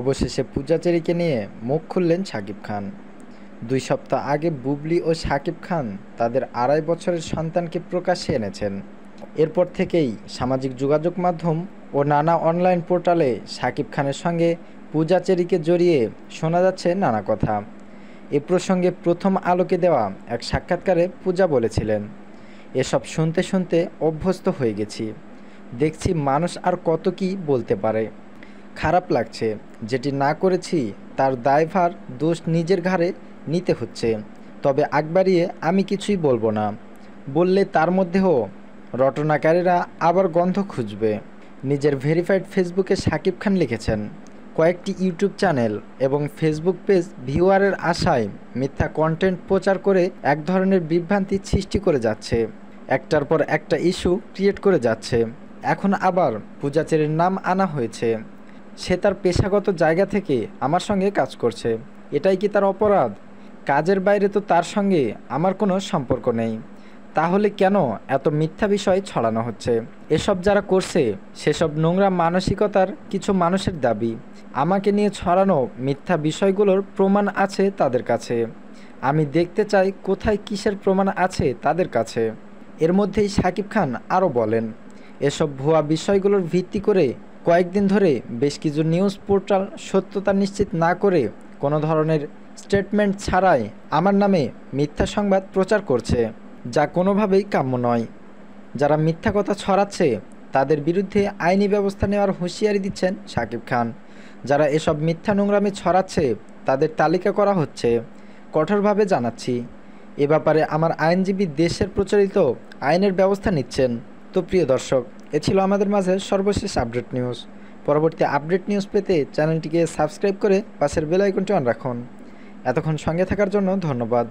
অবশেষে পূজাচেরিকে নিয়ে মুখ খুললেন শাকিব খান দুই সপ্তাহ আগে বুবলি ও সাকিব খান তাদের আড়াই বছরের সন্তানকে প্রকাশ্যে এনেছেন এরপর থেকেই সামাজিক যোগাযোগ মাধ্যম ও নানা অনলাইন পোর্টালে শাকিব খানের সঙ্গে পূজাচেরিকে জড়িয়ে শোনা যাচ্ছে নানা কথা এ প্রসঙ্গে প্রথম আলোকে দেওয়া এক সাক্ষাৎকারে পূজা বলেছিলেন এসব শুনতে শুনতে অভ্যস্ত হয়ে গেছি দেখছি মানুষ আর কত কি বলতে পারে খারাপ লাগছে যেটি না করেছি তার দায়ভার দোষ নিজের ঘাড়ে নিতে হচ্ছে তবে আগ বাড়িয়ে আমি কিছুই বলবো না বললে তার মধ্যেও রটনাকারীরা আবার গন্ধ খুঁজবে নিজের ভেরিফাইড ফেসবুকে সাকিব খান লিখেছেন কয়েকটি ইউটিউব চ্যানেল এবং ফেসবুক পেজ ভিউয়ারের আশায় মিথ্যা কন্টেন্ট প্রচার করে এক ধরনের বিভ্রান্তি সৃষ্টি করে যাচ্ছে একটার পর একটা ইস্যু ক্রিয়েট করে যাচ্ছে এখন আবার পূজাচেরির নাম আনা হয়েছে সে তার পেশাগত জায়গা থেকে আমার সঙ্গে কাজ করছে এটাই কি তার অপরাধ কাজের বাইরে তো তার সঙ্গে আমার কোনো সম্পর্ক নেই তাহলে কেন এত মিথ্যা বিষয় ছড়ানো হচ্ছে এসব যারা করছে সেসব নোংরা মানসিকতার কিছু মানুষের দাবি আমাকে নিয়ে ছড়ানো মিথ্যা বিষয়গুলোর প্রমাণ আছে তাদের কাছে আমি দেখতে চাই কোথায় কিসের প্রমাণ আছে তাদের কাছে এর মধ্যেই সাকিব খান আরও বলেন এসব ভুয়া বিষয়গুলোর ভিত্তি করে কয়েকদিন ধরে বেশ কিছু নিউজ পোর্টাল সত্যতা নিশ্চিত না করে কোনো ধরনের স্টেটমেন্ট ছাড়াই আমার নামে মিথ্যা সংবাদ প্রচার করছে যা কোনোভাবেই কাম্য নয় যারা মিথ্যা কথা ছড়াচ্ছে তাদের বিরুদ্ধে আইনি ব্যবস্থা নেওয়ার হুঁশিয়ারি দিচ্ছেন সাকিব খান যারা এসব মিথ্যা নোংরামি ছড়াচ্ছে তাদের তালিকা করা হচ্ছে কঠোরভাবে জানাচ্ছি এ ব্যাপারে আমার আইনজীবী দেশের প্রচলিত আইনের ব্যবস্থা নিচ্ছেন তো প্রিয় দর্শক এ ছিল আমাদের মাঝে সর্বশেষ আপডেট নিউজ পরবর্তী আপডেট নিউজ পেতে চ্যানেলটিকে সাবস্ক্রাইব করে পাশের বেল আইকনটি অন রাখুন এতক্ষণ সঙ্গে থাকার জন্য ধন্যবাদ